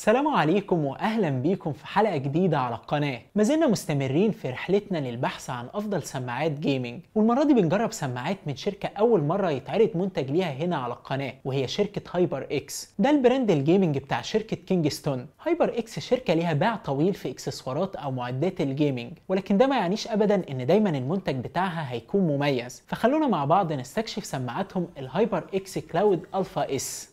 السلام عليكم واهلا بيكم في حلقه جديده على القناه ما زلنا مستمرين في رحلتنا للبحث عن افضل سماعات جيمنج والمره دي بنجرب سماعات من شركه اول مره يتعرض منتج ليها هنا على القناه وهي شركه هايبر اكس ده البراند الجيمنج بتاع شركه كينجستون هايبر اكس شركه ليها باع طويل في اكسسوارات او معدات الجيمنج ولكن ده ما يعنيش ابدا ان دايما المنتج بتاعها هيكون مميز فخلونا مع بعض نستكشف سماعاتهم الهايبر اكس كلاود الفا اس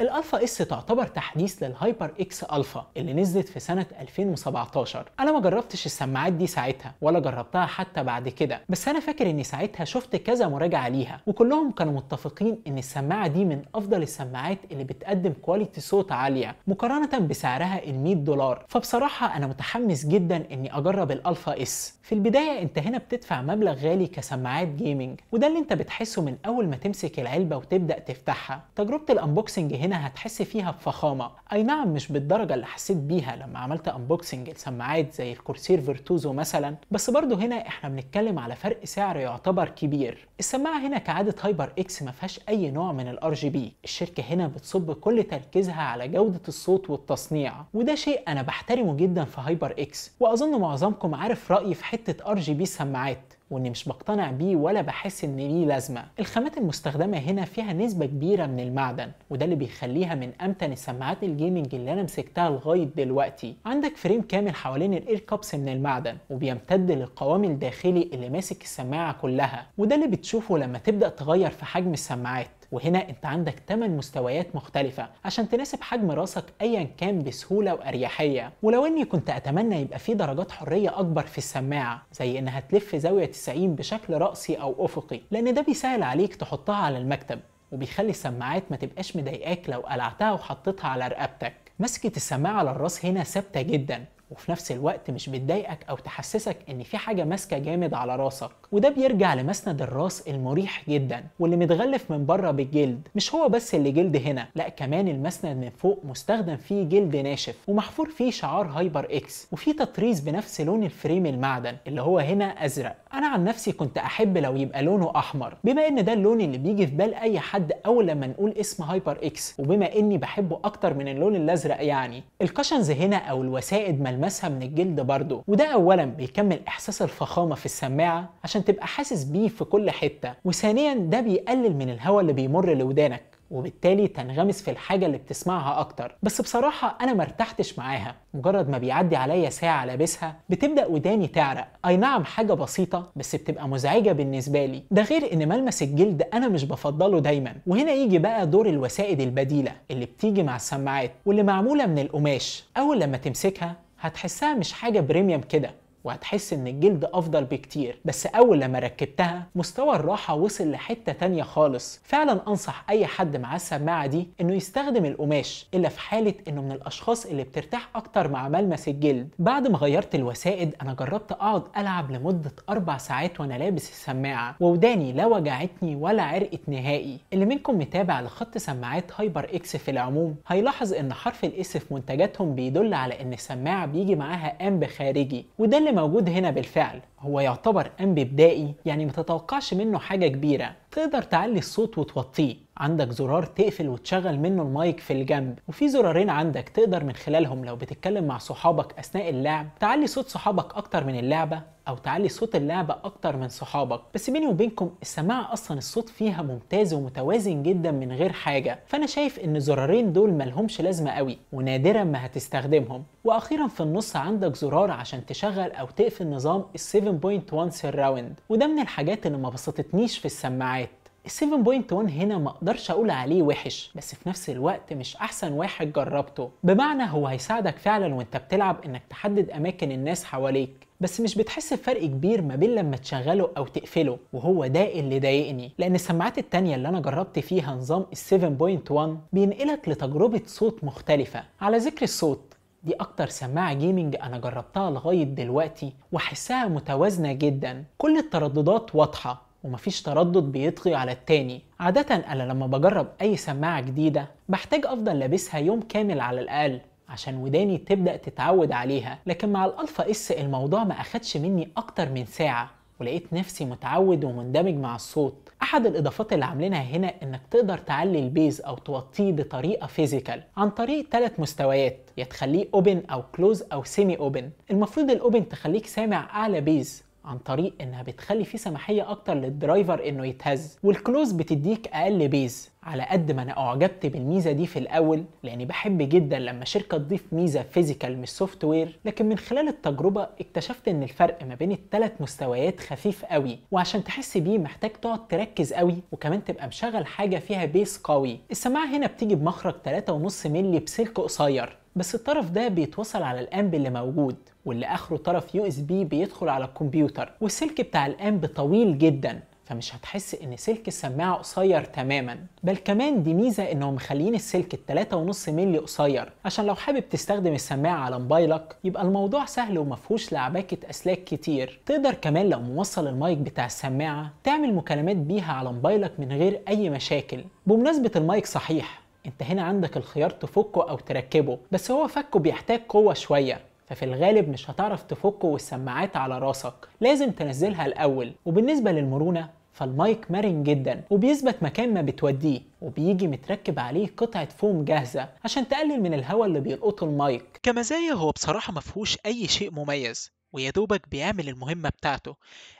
الالفا اس تعتبر تحديث للهايبر اكس الفا اللي نزلت في سنه 2017 انا ما جربتش السماعات دي ساعتها ولا جربتها حتى بعد كده بس انا فاكر اني ساعتها شفت كذا مراجعه ليها وكلهم كانوا متفقين ان السماعه دي من افضل السماعات اللي بتقدم كواليتي صوت عاليه مقارنه بسعرها ال 100 دولار فبصراحه انا متحمس جدا اني اجرب الالفا اس في البدايه انت هنا بتدفع مبلغ غالي كسماعات جيمنج وده اللي انت بتحسه من اول ما تمسك العلبه وتبدا تفتحها تجربه الانبوكسنج هنا هنا هتحس فيها بفخامه اي نعم مش بالدرجه اللي حسيت بيها لما عملت انبوكسنج السماعات زي الكورسير فيرتوزو مثلا بس برضه هنا احنا بنتكلم على فرق سعر يعتبر كبير السماعه هنا كعاده هايبر اكس ما فيهاش اي نوع من الار جي بي الشركه هنا بتصب كل تركيزها على جوده الصوت والتصنيع وده شيء انا بحترمه جدا في هايبر اكس واظن معظمكم عارف رايي في حته ار جي بي السماعات واني مش بقتنع بيه ولا بحس ان ليه لازمه الخامات المستخدمه هنا فيها نسبه كبيره من المعدن وده اللي بيخليها من امتن السماعات الجيمنج اللي انا مسكتها لغايه دلوقتي عندك فريم كامل حوالين الاير كابس من المعدن وبيمتد للقوام الداخلي اللي ماسك السماعه كلها وده اللي بتشوفه لما تبدا تغير في حجم السماعات وهنا انت عندك 8 مستويات مختلفة عشان تناسب حجم راسك ايا كان بسهولة واريحية ولو اني كنت اتمنى يبقى في درجات حرية اكبر في السماعة زي انها تلف زاوية 90 بشكل رأسي او افقي لان ده بيسهل عليك تحطها على المكتب وبيخلي السماعات ما تبقاش مضايقاك لو قلعتها وحطيتها على رقبتك مسكة السماعة على الراس هنا ثابتة جدا وفي نفس الوقت مش بتضايقك او تحسسك ان في حاجه ماسكه جامد على راسك وده بيرجع لمسند الراس المريح جدا واللي متغلف من بره بالجلد مش هو بس اللي جلد هنا لا كمان المسند من فوق مستخدم فيه جلد ناشف ومحفور فيه شعار هايبر اكس وفي تطريز بنفس لون الفريم المعدن اللي هو هنا ازرق انا عن نفسي كنت احب لو يبقى لونه احمر بما ان ده اللون اللي بيجي في بال اي حد اول لما نقول اسم هايبر اكس وبما اني بحبه اكتر من اللون الازرق يعني الكاشنز هنا او الوسائد ملمسها من الجلد برضه وده اولا بيكمل احساس الفخامه في السماعه عشان تبقى حاسس بيه في كل حته وثانيا ده بيقلل من الهواء اللي بيمر لودانك وبالتالي تنغمس في الحاجة اللي بتسمعها أكتر بس بصراحة أنا مرتحتش معاها مجرد ما بيعدي عليا ساعة لابسها بتبدأ وداني تعرق أي نعم حاجة بسيطة بس بتبقى مزعجة بالنسبة لي ده غير إن ملمس الجلد أنا مش بفضله دايما وهنا يجي بقى دور الوسائد البديلة اللي بتيجي مع السماعات واللي معمولة من القماش أول لما تمسكها هتحسها مش حاجة بريميوم كده وهتحس ان الجلد افضل بكتير بس اول لما ركبتها مستوى الراحه وصل لحته تانية خالص فعلا انصح اي حد معاه السماعه دي انه يستخدم القماش الا في حاله انه من الاشخاص اللي بترتاح اكتر مع ملمس الجلد بعد ما غيرت الوسائد انا جربت اقعد العب لمده اربع ساعات وانا لابس السماعه ووداني لا وجعتني ولا عرقت نهائي اللي منكم متابع لخط سماعات هايبر اكس في العموم هيلاحظ ان حرف الاس في منتجاتهم بيدل على ان السماعه بيجي معاها امب خارجي وده اللي موجود هنا بالفعل هو يعتبر أنبي بدائي يعني متتوقعش منه حاجة كبيرة تقدر تعلي الصوت وتوطيه عندك زرار تقفل وتشغل منه المايك في الجنب وفي زرارين عندك تقدر من خلالهم لو بتتكلم مع صحابك اثناء اللعب تعلي صوت صحابك اكتر من اللعبه او تعلي صوت اللعبه اكتر من صحابك بس بيني وبينكم السماعه اصلا الصوت فيها ممتاز ومتوازن جدا من غير حاجه فانا شايف ان الزرارين دول ملهمش لازمه قوي ونادرا ما هتستخدمهم واخيرا في النص عندك زرار عشان تشغل او تقفل نظام ال 7.1 سراوند وده من الحاجات اللي ما بسطتنيش في السماعات ال7.1 هنا ما اقدرش اقول عليه وحش بس في نفس الوقت مش احسن واحد جربته بمعنى هو هيساعدك فعلا وانت بتلعب انك تحدد اماكن الناس حواليك بس مش بتحس بفرق كبير ما بين لما تشغله او تقفله وهو ده اللي ضايقني لان السماعات التانية اللي انا جربت فيها نظام ال 7.1 بينقلك لتجربة صوت مختلفة على ذكر الصوت دي اكتر سماعة جيمنج انا جربتها لغاية دلوقتي وحسها متوازنة جدا كل الترددات واضحة ومفيش تردد بيطغي على التاني عادة أنا لما بجرب أي سماعة جديدة بحتاج أفضل لابسها يوم كامل على الأقل عشان وداني تبدأ تتعود عليها لكن مع الألفا إس الموضوع ما أخدش مني أكتر من ساعة ولقيت نفسي متعود ومندمج مع الصوت احد الاضافات اللي عاملينها هنا انك تقدر تعلي البيز او توطيه بطريقه فيزيكال عن طريق ثلاث مستويات يا تخليه اوبن او كلوز او سيمي اوبن المفروض الاوبن تخليك سامع اعلى بيز عن طريق انها بتخلي فيه سماحيه اكتر للدرايفر انه يتهز والكلوز بتديك اقل بيز على قد ما انا اعجبت بالميزه دي في الاول لاني بحب جدا لما شركه تضيف ميزه فيزيكال مش سوفت وير لكن من خلال التجربه اكتشفت ان الفرق ما بين الثلاث مستويات خفيف قوي وعشان تحس بيه محتاج تقعد تركز قوي وكمان تبقى مشغل حاجه فيها بيس قوي السماعه هنا بتيجي بمخرج 3.5 مللي بسلك قصير بس الطرف ده بيتوصل على الامب اللي موجود واللي اخره طرف يو اس بي بيدخل على الكمبيوتر والسلك بتاع الامب طويل جدا فمش هتحس ان سلك السماعه قصير تماما بل كمان دي ميزه انهم مخليين السلك ال 3.5 مللي قصير عشان لو حابب تستخدم السماعه على موبايلك يبقى الموضوع سهل وما فيهوش لعباكه اسلاك كتير تقدر كمان لو موصل المايك بتاع السماعه تعمل مكالمات بيها على موبايلك من غير اي مشاكل بمناسبه المايك صحيح انت هنا عندك الخيار تفكه او تركبه بس هو فكه بيحتاج قوه شويه ففي الغالب مش هتعرف تفكه والسماعات على راسك لازم تنزلها الاول وبالنسبه للمرونه فالمايك مرن جدا وبيثبت مكان ما بتوديه وبيجي متركب عليه قطعة فوم جاهزة عشان تقلل من الهواء اللي بيلقطه المايك كمزايا هو بصراحة مفهوش أي شيء مميز ويا دوبك بيعمل المهمة بتاعته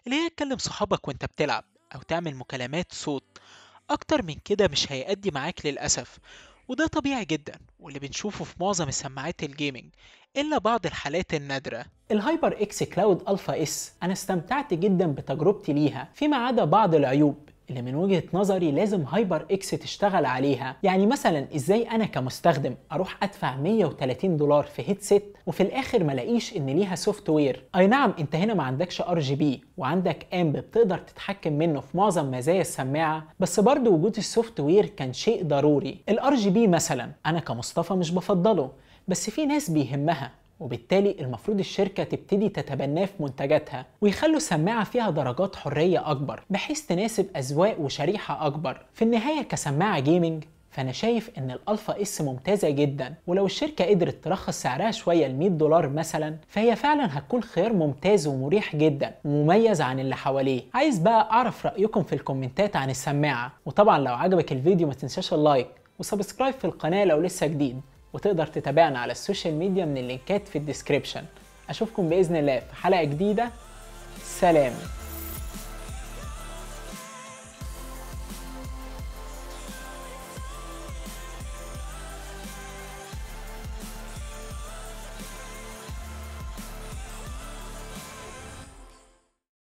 اللي هي تكلم صحابك وانت بتلعب أو تعمل مكالمات صوت أكتر من كده مش هيأدي معاك للأسف وده طبيعي جدا واللي بنشوفه في معظم السماعات الجيمنج إلا بعض الحالات النادرة الهايبر اكس كلاود الفا اس أنا استمتعت جدا بتجربتي ليها فيما عدا بعض العيوب اللي من وجهه نظري لازم هايبر اكس تشتغل عليها يعني مثلا ازاي انا كمستخدم اروح ادفع 130 دولار في هيدسيت وفي الاخر ما الاقيش ان ليها سوفت وير اي نعم انت هنا ما عندكش ار جي بي وعندك امب بتقدر تتحكم منه في معظم مزايا السماعه بس برضه وجود السوفت وير كان شيء ضروري الار جي بي مثلا انا كمصطفى مش بفضله بس في ناس بيهمها وبالتالي المفروض الشركة تبتدي تتبناه في منتجاتها ويخلوا سماعة فيها درجات حرية أكبر بحيث تناسب أذواق وشريحة أكبر في النهاية كسماعة جيمنج فانا شايف ان الالفا اس ممتازه جدا ولو الشركه قدرت ترخص سعرها شويه ل 100 دولار مثلا فهي فعلا هتكون خيار ممتاز ومريح جدا ومميز عن اللي حواليه عايز بقى اعرف رايكم في الكومنتات عن السماعه وطبعا لو عجبك الفيديو ما تنساش اللايك وسبسكرايب في القناه لو لسه جديد وتقدر تتابعنا على السوشيال ميديا من اللينكات في الديسكريبشن اشوفكم باذن الله في حلقه جديده سلام